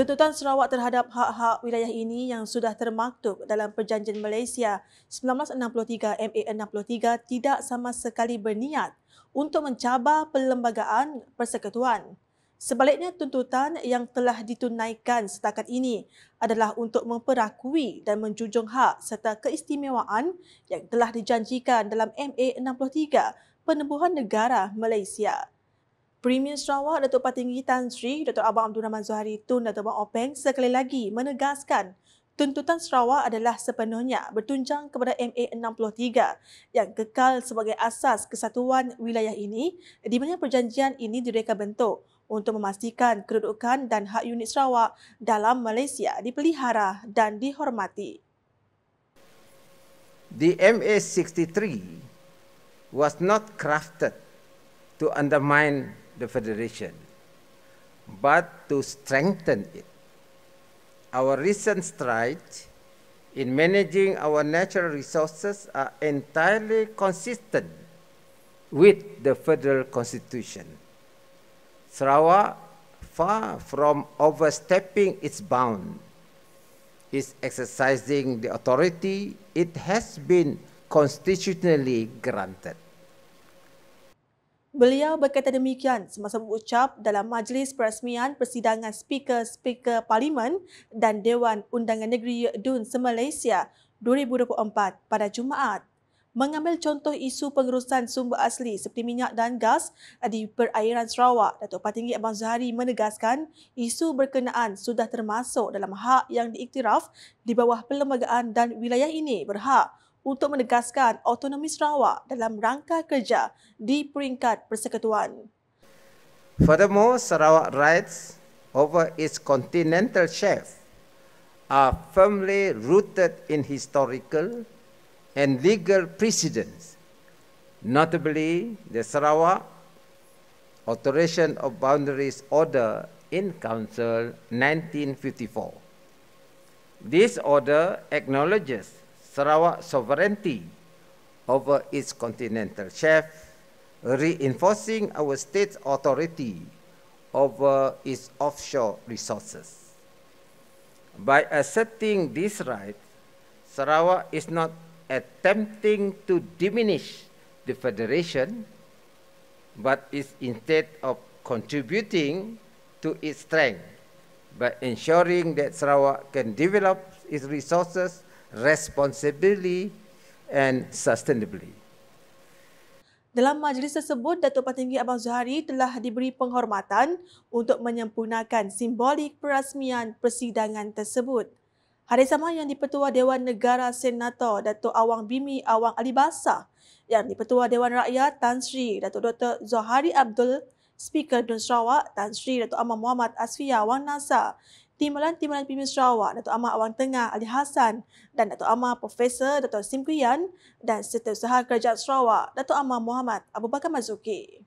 Tuntutan Sarawak terhadap hak-hak wilayah ini yang sudah termaktub dalam Perjanjian Malaysia 1963 MA63 tidak sama sekali berniat untuk mencabar perlembagaan persekutuan. Sebaliknya, tuntutan yang telah ditunaikan setakat ini adalah untuk memperakui dan menjunjung hak serta keistimewaan yang telah dijanjikan dalam MA63 Penubuhan Negara Malaysia. Premier Sarawak Datuk Patinggi Tan Sri Datuk Abang Abdul Rahman Zuhari Tun Datuk Abang Openg sekali lagi menegaskan tuntutan Sarawak adalah sepenuhnya bertunjang kepada MA63 yang kekal sebagai asas kesatuan wilayah ini di mana perjanjian ini direka bentuk untuk memastikan kedudukan dan hak unit Sarawak dalam Malaysia dipelihara dan dihormati. The MA63 was not crafted to undermine the Federation, but to strengthen it. Our recent strides in managing our natural resources are entirely consistent with the federal constitution. Sarawak, far from overstepping its bounds, is exercising the authority it has been constitutionally granted. Beliau berkata demikian semasa berucap dalam majlis perasmian persidangan speaker-speaker Parlimen dan Dewan Undangan Negeri Dun Semalaysia 2024 pada Jumaat. Mengambil contoh isu pengurusan sumber asli seperti minyak dan gas di perairan Sarawak, Datuk Patinggi Abang Zahari menegaskan isu berkenaan sudah termasuk dalam hak yang diiktiraf di bawah perlembagaan dan wilayah ini berhak untuk menegaskan autonomi Sarawak dalam rangka kerja di peringkat persekutuan. Furthermore, Sarawak rights over its continental shelf are firmly rooted in historical and legal precedents, notably the Sarawak Alteration of Boundaries Order in Council 1954. This order acknowledges Sarawak sovereignty over its continental shelf, reinforcing our state's authority over its offshore resources. By asserting this right, Sarawak is not attempting to diminish the Federation, but is instead of contributing to its strength by ensuring that Sarawak can develop its resources responsibly and sustainably. Dalam majlis tersebut, Datuk Patinggi Abang Zuhari telah diberi penghormatan untuk menyempurnakan simbolik perasmian persidangan tersebut. Hari sama yang dipertua Dewan Negara Senator Datuk Awang Bimi Awang Alibasa yang dipertua Dewan Rakyat Tan Sri Datuk Dr. Zohari Abdul, Speaker Dun Sarawak, Tan Sri Datuk Amar Muhammad Asfiyah Wang Nasa Timbalan Timbalan Pimpin Sarawak, Dato' Amar Awang Tengah Ali Hassan dan Dato' Amar Profesor Dato' Sim Kuyan dan Setiausaha Kerajaan Sarawak, Dato' Amar Muhammad Abu Bakar Mazuki.